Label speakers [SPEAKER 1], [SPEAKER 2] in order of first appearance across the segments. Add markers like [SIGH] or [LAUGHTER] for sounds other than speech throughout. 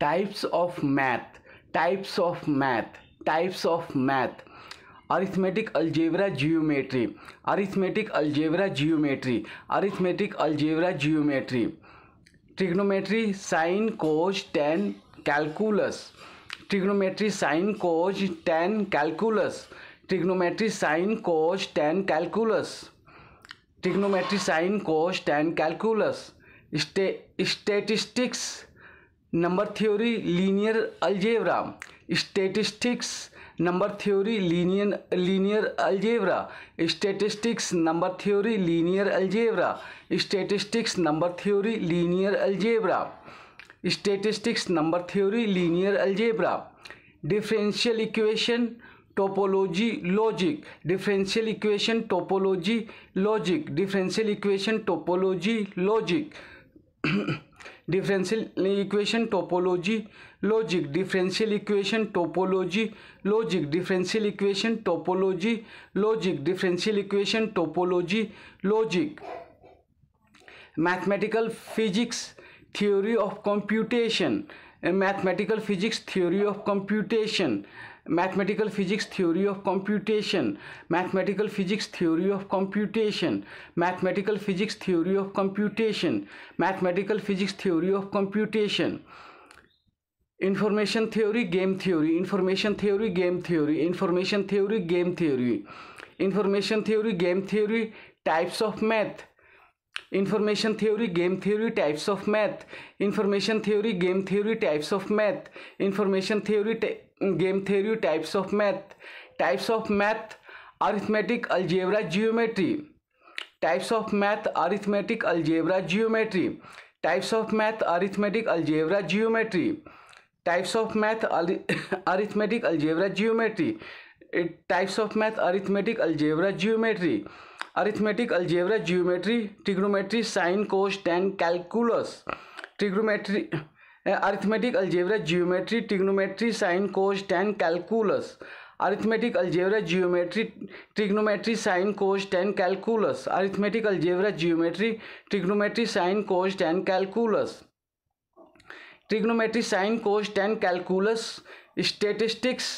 [SPEAKER 1] Types of math types of math types of math arithmetic algebra geometry arithmetic algebra geometry arithmetic algebra geometry trigonometry sine cos tan calculus trigonometry sine cos tan calculus trigonometry sine cos tan calculus trigonometry sine cos tan calculus statistics number theory linear algebra statistics number theory linear linear algebra statistics number theory linear algebra statistics number theory linear algebra statistics number theory linear algebra differential equation topology logic differential equation topology logic differential equation topology logic differential equation topology logic differential equation topology logic differential equation topology logic differential equation topology logic mathematical physics theory of computation mathematical physics theory of computation mathematical physics theory of computation mathematical physics theory of computation mathematical physics theory of computation mathematical physics theory of computation information theory game theory information theory game theory information theory game theory information theory game theory types of math information theory game theory types of math information theory game theory types of math information theory game theory types of math types of math arithmetic algebra geometry types of math arithmetic algebra geometry types of math arithmetic algebra geometry types of math arithmetic algebra geometry types of math arithmetic algebra geometry arithmetic algebra geometry trigonometry sine cos and calculus trigonometry arithmetic algebra geometry trigonometry sine cos tan calculus arithmetic algebra geometry trigonometry sine cos tan calculus arithmetic algebra geometry trigonometry sine cos tan calculus trigonometry sine cos tan calculus statistics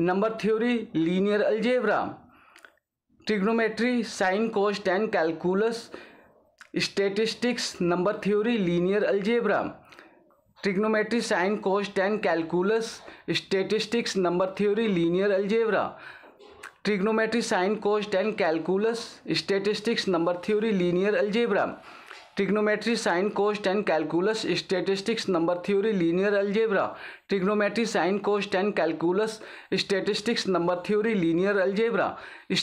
[SPEAKER 1] number theory linear algebra trigonometry sine cos tan calculus statistics number theory linear algebra trigonometry sine cos tan calculus statistics number theory linear algebra trigonometry sine cos tan calculus statistics number theory linear algebra trigonometry sine cos tan calculus statistics number theory linear algebra trigonometry sine cos tan calculus statistics number theory linear algebra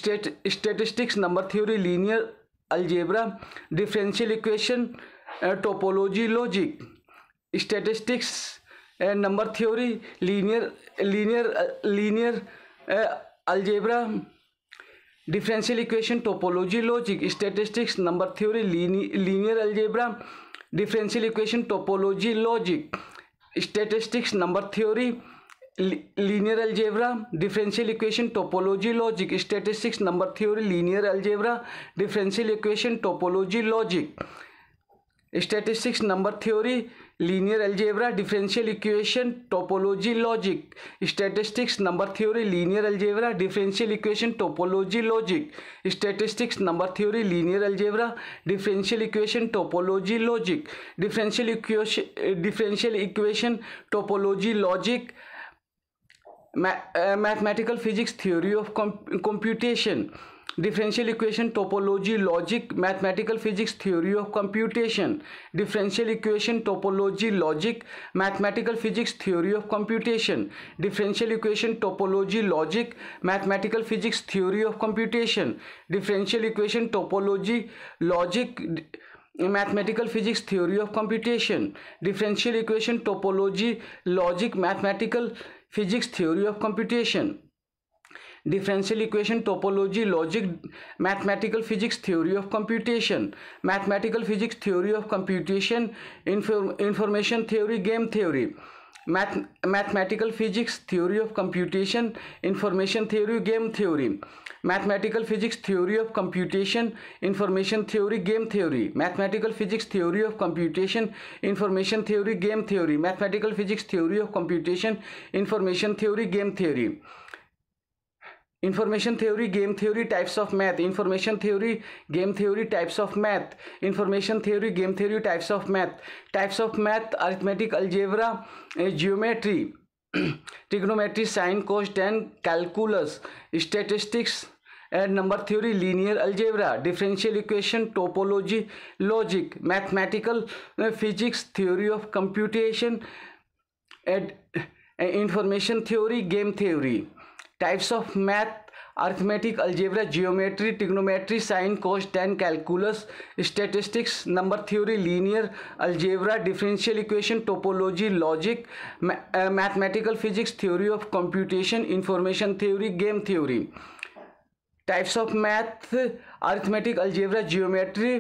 [SPEAKER 1] stat statistics number theory linear algebra differential equation topology logic statistics number theory linear linear linear algebra differential equation topology logic statistics number theory linear algebra differential equation topology logic statistics number theory linear algebra differential equation topology logic statistics number theory linear algebra differential equation topology logic statistics number theory linear algebra differential equation topology logic statistics number theory linear algebra differential equation topology logic statistics number theory linear algebra differential equation topology logic differential equation differential equation topology logic mathematical physics theory of computation differential equation topology logic mathematical physics theory of computation differential equation topology logic mathematical physics theory of computation differential equation topology logic mathematical physics theory of computation differential equation topology logic mathematical physics theory of computation differential equation topology logic mathematical physics theory of computation differential equation topology logic mathematical physics theory of computation mathematical physics theory of computation information theory game theory math mathematical physics theory of computation information theory game theory mathematical physics theory of computation information theory game theory mathematical physics theory of computation information theory game theory mathematical physics theory of computation information theory game theory information theory game theory types of math information theory game theory types of math information theory game theory types of math types of math arithmetic algebra uh, geometry [CLEARS THROAT] trigonometry sine cos tan calculus statistics and number theory linear algebra differential equation topology logic mathematical uh, physics theory of computation and uh, information theory game theory types of math arithmetic algebra geometry trigonometry sine cos tan calculus statistics number theory linear algebra differential equation topology logic mathematical physics theory of computation information theory game theory types of math arithmetic algebra geometry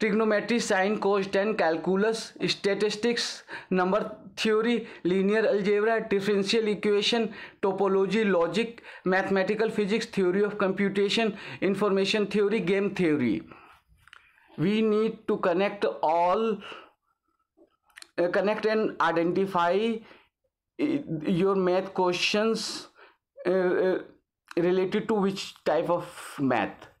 [SPEAKER 1] trigonometry, sine, cosine, calculus, statistics, number theory, linear algebra, differential equation, topology, logic, mathematical physics, theory of computation, information theory, game theory. We need to connect all, uh, connect and identify uh, your math questions uh, related to which type of math